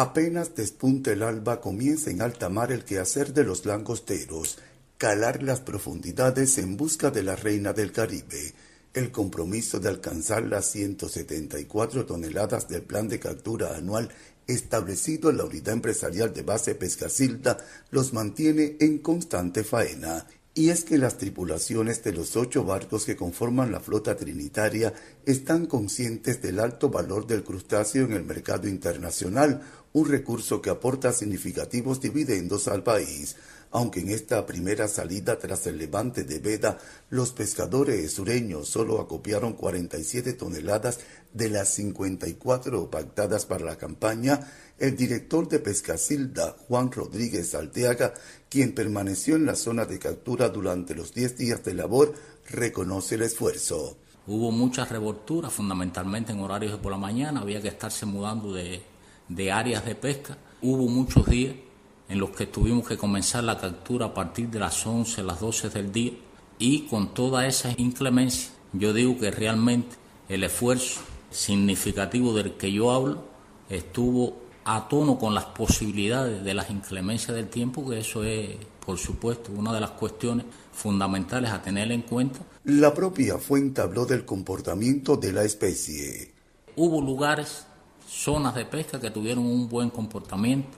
Apenas despunta el alba comienza en alta mar el quehacer de los langosteros, calar las profundidades en busca de la reina del Caribe. El compromiso de alcanzar las 174 toneladas del plan de captura anual establecido en la unidad empresarial de base Pescacilda los mantiene en constante faena y es que las tripulaciones de los ocho barcos que conforman la flota trinitaria están conscientes del alto valor del crustáceo en el mercado internacional, un recurso que aporta significativos dividendos al país aunque en esta primera salida tras el levante de Veda, los pescadores sureños solo acopiaron 47 toneladas de las 54 pactadas para la campaña, el director de Silda, Juan Rodríguez Salteaga, quien permaneció en la zona de captura durante los 10 días de labor, reconoce el esfuerzo. Hubo muchas revolturas, fundamentalmente en horarios de por la mañana, había que estarse mudando de áreas de pesca. Hubo muchos días en los que tuvimos que comenzar la captura a partir de las 11, las 12 del día. Y con todas esas inclemencias, yo digo que realmente el esfuerzo significativo del que yo hablo estuvo a tono con las posibilidades de las inclemencias del tiempo, que eso es, por supuesto, una de las cuestiones fundamentales a tener en cuenta. La propia fuente habló del comportamiento de la especie. Hubo lugares, zonas de pesca que tuvieron un buen comportamiento,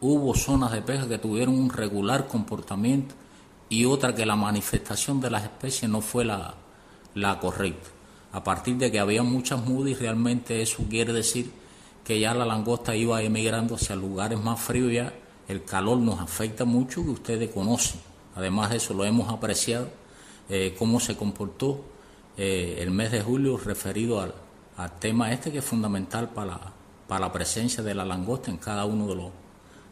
Hubo zonas de pesca que tuvieron un regular comportamiento y otra que la manifestación de las especies no fue la, correcta. A partir de que había muchas y realmente eso quiere decir que ya la langosta iba emigrando hacia lugares más fríos ya. El calor nos afecta mucho que ustedes conocen. Además de eso lo hemos apreciado, eh, cómo se comportó eh, el mes de julio referido al, al tema este que es fundamental para, para la presencia de la langosta en cada uno de los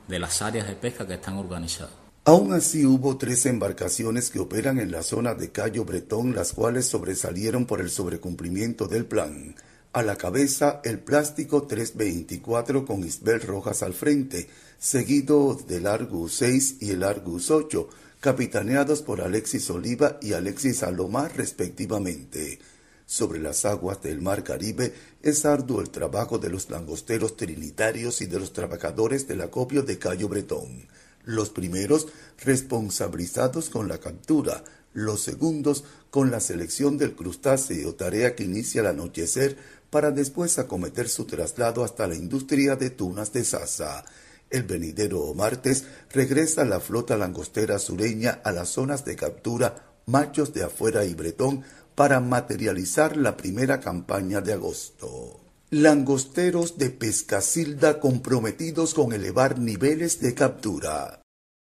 de las áreas de pesca que están organizadas. Aún así hubo tres embarcaciones que operan en la zona de Cayo Bretón, las cuales sobresalieron por el sobrecumplimiento del plan. A la cabeza el plástico 324 con Isbel Rojas al frente, seguido del Argus 6 y el Argus 8, capitaneados por Alexis Oliva y Alexis Alomar respectivamente sobre las aguas del Mar Caribe, es arduo el trabajo de los langosteros trinitarios y de los trabajadores del acopio de Cayo Bretón. Los primeros responsabilizados con la captura, los segundos con la selección del crustáceo, tarea que inicia al anochecer para después acometer su traslado hasta la industria de tunas de Sasa. El venidero martes regresa la flota langostera sureña a las zonas de captura Machos de Afuera y Bretón para materializar la primera campaña de agosto. Langosteros de Pescacilda comprometidos con elevar niveles de captura.